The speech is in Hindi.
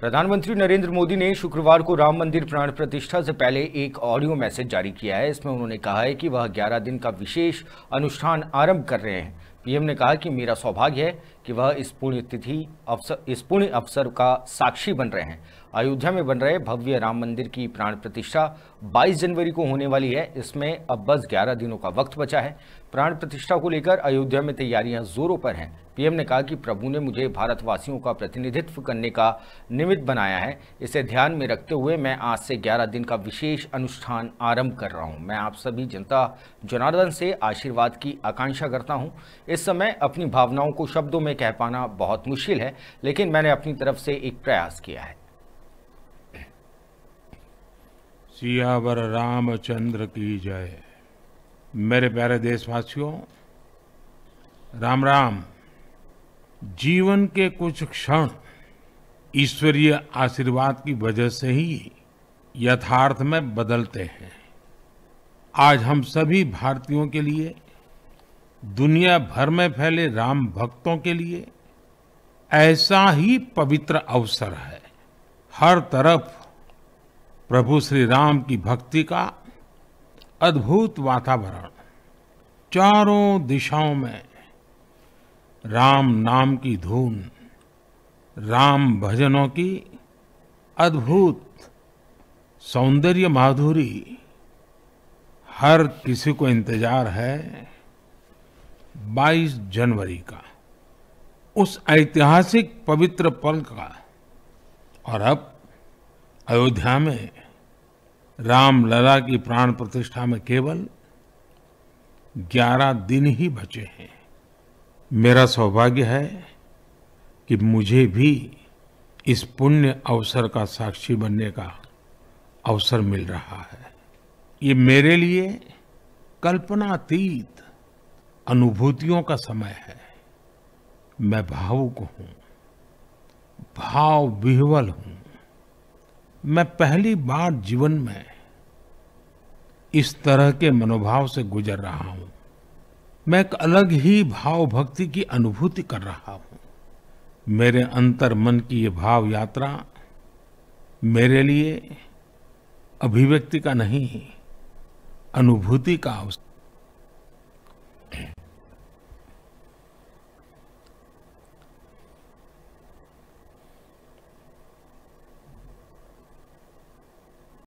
प्रधानमंत्री नरेंद्र मोदी ने शुक्रवार को राम मंदिर प्राण प्रतिष्ठा से पहले एक ऑडियो मैसेज जारी किया है इसमें उन्होंने कहा है कि वह 11 दिन का विशेष अनुष्ठान आरंभ कर रहे हैं पीएम ने कहा कि मेरा सौभाग्य है कि वह इस पुण्य तिथि अवसर इस पुण्य अवसर का साक्षी बन रहे हैं अयोध्या में बन रहे भव्य राम मंदिर की प्राण प्रतिष्ठा 22 जनवरी को होने वाली है इसमें अब बस 11 दिनों का वक्त बचा है प्राण प्रतिष्ठा को लेकर अयोध्या में तैयारियां जोरों पर हैं पीएम ने कहा कि प्रभु ने मुझे भारतवासियों का प्रतिनिधित्व करने का निमित्त बनाया है इसे ध्यान में रखते हुए मैं आज से 11 दिन का विशेष अनुष्ठान आरंभ कर रहा हूं मैं आप सभी जनता जनार्दन से आशीर्वाद की आकांक्षा करता हूं इस समय अपनी भावनाओं को शब्दों में कह पाना बहुत मुश्किल है लेकिन मैंने अपनी तरफ से एक प्रयास किया है सियावर रामचंद्र की जय मेरे प्यारे देशवासियों राम राम जीवन के कुछ क्षण ईश्वरीय आशीर्वाद की वजह से ही यथार्थ में बदलते हैं आज हम सभी भारतीयों के लिए दुनिया भर में फैले राम भक्तों के लिए ऐसा ही पवित्र अवसर है हर तरफ प्रभु श्री राम की भक्ति का अद्भुत वातावरण चारों दिशाओं में राम नाम की धून राम भजनों की अद्भुत सौंदर्य माधुरी हर किसी को इंतजार है 22 जनवरी का उस ऐतिहासिक पवित्र पल का और अब अयोध्या में राम लला की प्राण प्रतिष्ठा में केवल 11 दिन ही बचे हैं मेरा सौभाग्य है कि मुझे भी इस पुण्य अवसर का साक्षी बनने का अवसर मिल रहा है ये मेरे लिए कल्पनातीत अनुभूतियों का समय है मैं भावुक हूं भाव विह्वल हूं मैं पहली बार जीवन में इस तरह के मनोभाव से गुजर रहा हूं मैं एक अलग ही भाव भक्ति की अनुभूति कर रहा हूं मेरे अंतर मन की ये भाव यात्रा मेरे लिए अभिव्यक्ति का नहीं अनुभूति का अवसर